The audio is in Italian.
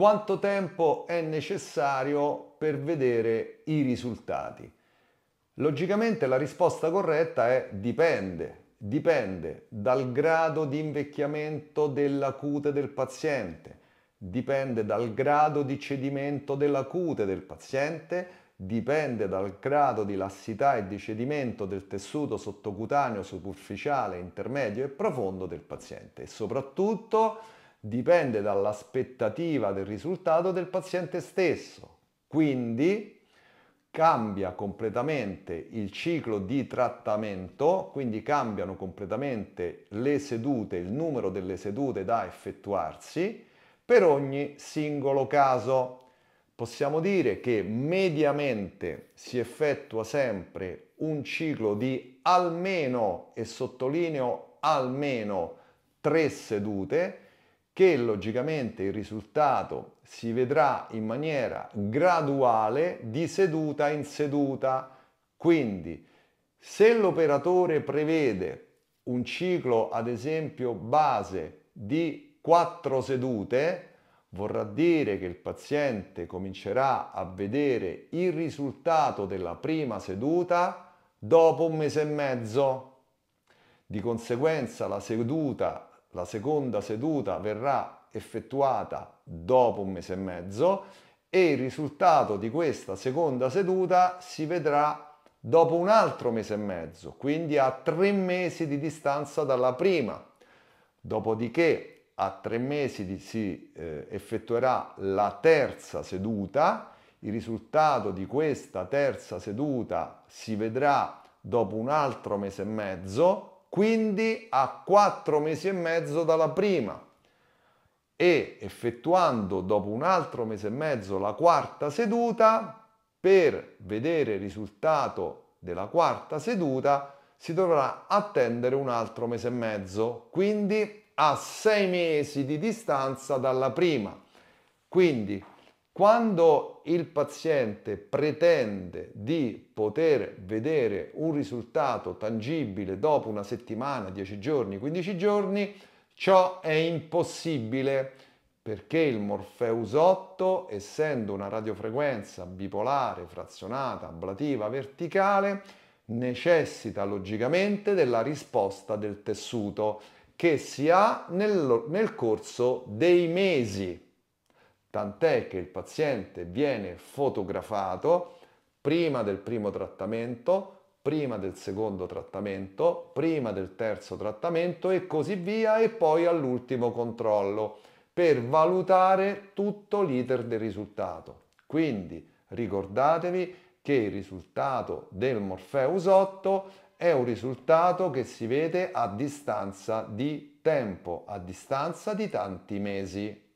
Quanto tempo è necessario per vedere i risultati? Logicamente la risposta corretta è dipende, dipende dal grado di invecchiamento della cute del paziente, dipende dal grado di cedimento della cute del paziente, dipende dal grado di lassità e di cedimento del tessuto sottocutaneo, superficiale, intermedio e profondo del paziente e soprattutto dipende dall'aspettativa del risultato del paziente stesso. Quindi cambia completamente il ciclo di trattamento, quindi cambiano completamente le sedute, il numero delle sedute da effettuarsi per ogni singolo caso. Possiamo dire che mediamente si effettua sempre un ciclo di almeno, e sottolineo almeno, tre sedute che logicamente il risultato si vedrà in maniera graduale di seduta in seduta. Quindi se l'operatore prevede un ciclo ad esempio base di quattro sedute, vorrà dire che il paziente comincerà a vedere il risultato della prima seduta dopo un mese e mezzo. Di conseguenza la seduta la seconda seduta verrà effettuata dopo un mese e mezzo e il risultato di questa seconda seduta si vedrà dopo un altro mese e mezzo, quindi a tre mesi di distanza dalla prima. Dopodiché a tre mesi di, si eh, effettuerà la terza seduta, il risultato di questa terza seduta si vedrà dopo un altro mese e mezzo quindi a quattro mesi e mezzo dalla prima e effettuando dopo un altro mese e mezzo la quarta seduta, per vedere il risultato della quarta seduta si dovrà attendere un altro mese e mezzo, quindi a sei mesi di distanza dalla prima. Quindi quando il paziente pretende di poter vedere un risultato tangibile dopo una settimana, 10 giorni, 15 giorni, ciò è impossibile perché il Morpheus 8, essendo una radiofrequenza bipolare, frazionata, ablativa, verticale, necessita logicamente della risposta del tessuto che si ha nel, nel corso dei mesi tant'è che il paziente viene fotografato prima del primo trattamento, prima del secondo trattamento, prima del terzo trattamento e così via e poi all'ultimo controllo per valutare tutto l'iter del risultato. Quindi ricordatevi che il risultato del Morpheus 8 è un risultato che si vede a distanza di tempo, a distanza di tanti mesi.